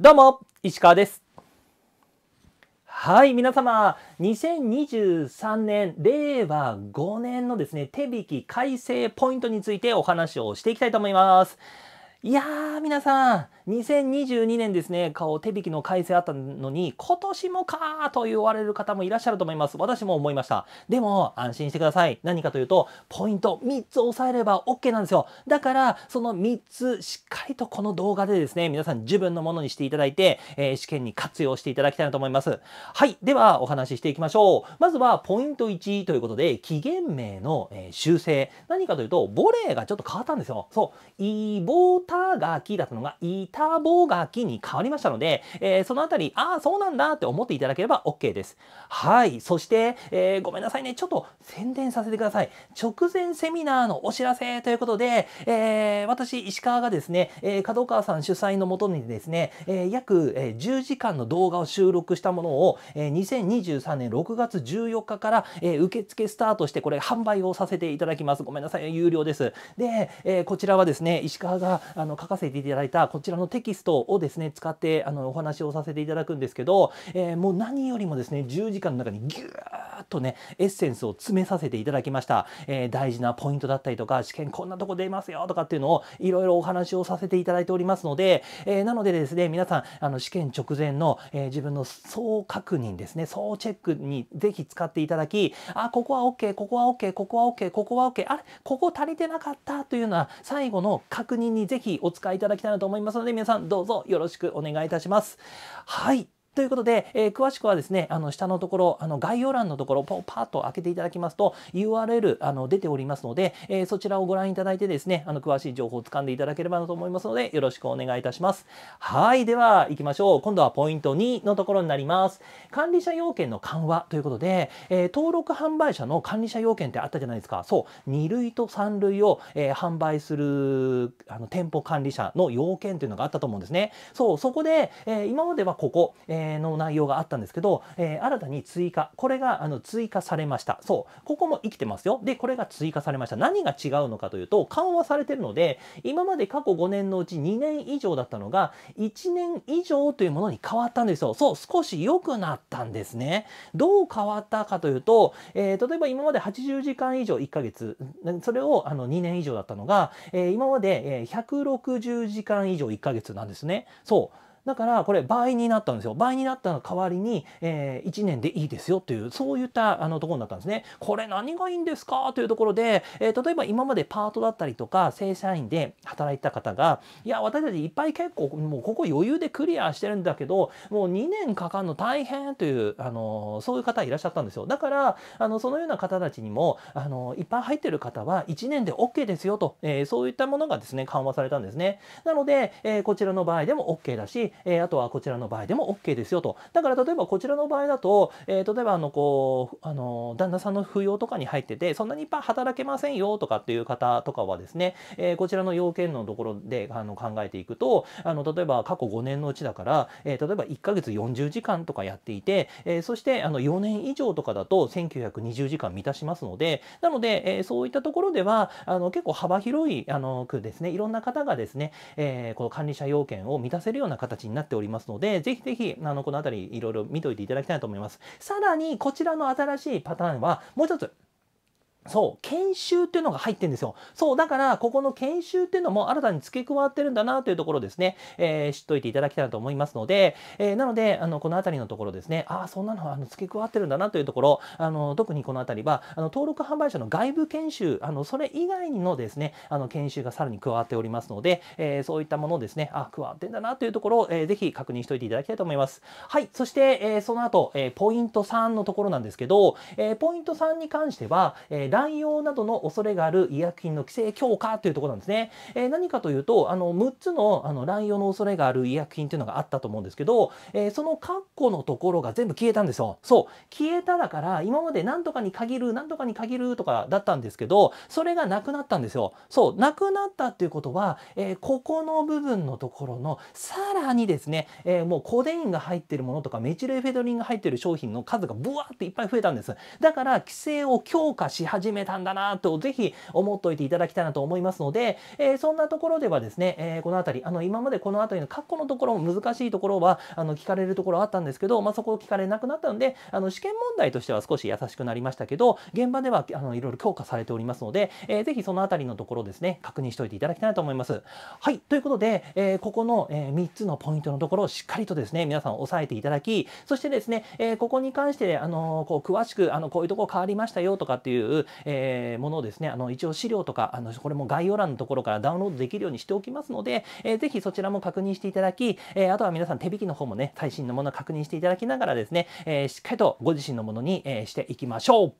どうも、石川です。はい、皆様、2023年、令和5年のですね、手引き改正ポイントについてお話をしていきたいと思います。いやー、皆さん、2022年ですね、顔手引きの改正あったのに、今年もかーと言われる方もいらっしゃると思います。私も思いました。でも、安心してください。何かというと、ポイント3つ押さえれば OK なんですよ。だから、その3つ、しっかりとこの動画でですね、皆さん自分のものにしていただいて、えー、試験に活用していただきたいなと思います。はい。では、お話ししていきましょう。まずは、ポイント1ということで、期限名の、えー、修正。何かというと、ボレーがちょっと変わったんですよ。そう。ーぼーがきだったのが、ターボがきに変わりましたので、えー、そのあたり、ああ、そうなんだって思っていただければ OK です。はい。そして、えー、ごめんなさいね。ちょっと宣伝させてください。直前セミナーのお知らせということで、えー、私、石川がですね、えー、角川さん主催のもとにですね、えー、約10時間の動画を収録したものを、えー、2023年6月14日から、えー、受付スタートして、これ販売をさせていただきます。ごめんなさい。有料です。で、えー、こちらはですね、石川があの書かせていただいたこちらのテキストをですね使ってあのお話をさせていただくんですけど、えー、もう何よりもですね10時間の中にギューッとねエッセンスを詰めさせていただきました、えー、大事なポイントだったりとか試験こんなとこ出ますよとかっていうのをいろいろお話をさせていただいておりますので、えー、なのでですね皆さんあの試験直前の、え自分の総確認ですね総チェックにぜひ使っていただきあここは OK ここは OK ここは OK ここは OK あれここ足りてなかったというような最後の確認にぜひお使いいただきたいなと思いますので皆さんどうぞよろしくお願いいたします。はい。ということで、えー、詳しくはですね、あの下のところ、あの概要欄のところ、パパッと開けていただきますと、URL あの出ておりますので、えー、そちらをご覧いただいてですね、あの詳しい情報をつかんでいただければなと思いますので、よろしくお願いいたします。はい、では行きましょう。今度はポイント2のところになります。管理者要件の緩和ということで、えー、登録販売者の管理者要件ってあったじゃないですか。そう、2類と3類を、え販売するあの店舗管理者の要件というのがあったと思うんですね。そう、そこで、え今まではここ、えの内容があったんですけど、え新たに追加、これがあの追加されました。そう、ここも生きてますよ。で、これが追加されました。何が違うのかというと、緩和されてるので、今まで過去5年のうち2年以上だったのが、1年以上というものに変わったんですよ。そう、少し良くなったんですね。どう変わったかというと、えー、例えば今まで80時間以上1ヶ月、それをあの2年以上だったのが、えー、今まで160時間以上1ヶ月なんですね。そう。だからこれ倍になったんですよ倍になったの代わりに、えー、1年でいいですよというそういったあのところになったんですねこれ何がいいんですかというところで、えー、例えば今までパートだったりとか正社員で働いた方がいや私たちいっぱい結構もうここ余裕でクリアしてるんだけどもう2年かかるの大変というあのそういう方いらっしゃったんですよだからあのそのような方たちにもあのいっぱい入ってる方は1年で OK ですよと、えー、そういったものがですね緩和されたんですねなので、えー、こちらの場合でも OK だしえー、あとはこちらの場合でも OK ですよとだから例えばこちらの場合だと、えー、例えばあのこうあの旦那さんの扶養とかに入っててそんなにいっぱい働けませんよとかっていう方とかはですね、えー、こちらの要件のところであの考えていくとあの例えば過去5年のうちだから、えー、例えば1ヶ月40時間とかやっていて、えー、そしてあの4年以上とかだと1920時間満たしますのでなので、えー、そういったところではあの結構幅広いあの区ですねいろんな方がですね、えー、この管理者要件を満たせるような形にになっておりますので、ぜひぜひ、あの、この辺りいろいろ見といていただきたいと思います。さらに、こちらの新しいパターンは、もう一つ、そう、研修っていうのが入ってんですよ。そう、だから、ここの研修っていうのも新たに付け加わってるんだなというところですね、えー、知っといていただきたいと思いますので、えー、なので、あの、この辺りのところですね、ああ、そんなの、あの、付け加わってるんだなというところ、あの、特にこの辺りは、あの、登録販売者の外部研修、あの、それ以外のですね、あの、研修がさらに加わっておりますので、えー、そういったものをですね、あ、加わってんだなというところを、えー、ぜひ確認しておいていただきたいと思います。はい、そして、えー、その後、えー、ポイント3のところなんですけど、えー、ポイント3に関しては、えー乱用などの恐れがある医薬品の規制強化というところなんですね。えー、何かというと、あの6つのあの乱用の恐れがある医薬品というのがあったと思うんですけど、えー、その括弧のところが全部消えたんですよ。そう、消えただから、今まで何とかに限る、何とかに限るとかだったんですけど、それがなくなったんですよ。そう、なくなったっていうことは、えー、ここの部分のところのさらにですね、えー、もうコデインが入ってるものとかメチルエフェドリンが入ってる商品の数がブワーっていっぱい増えたんです。だから規制を強化し始始めたんだなとぜひ思っといていただきたいなと思いますので、えー、そんなところではですね、えー、この辺りあの今までこの辺りの括弧のところも難しいところはあの聞かれるところあったんですけど、まあ、そこを聞かれなくなったのであの試験問題としては少し優しくなりましたけど現場ではあのいろいろ強化されておりますので、えー、ぜひその辺りのところですね確認しておいていただきたいなと思います。はいということで、えー、ここの、えー、3つのポイントのところをしっかりとですね皆さん押さえていただきそしてですね、えー、ここに関して、あのこう詳しくあのこういうとこ変わりましたよとかっていう、えー、ものをですねあの一応資料とかあのこれも概要欄のところからダウンロードできるようにしておきますので、えー、ぜひそちらも確認していただき、えー、あとは皆さん手引きの方もね最新のもの確認していただきながらですね、えー、しっかりとご自身のものに、えー、していきましょう。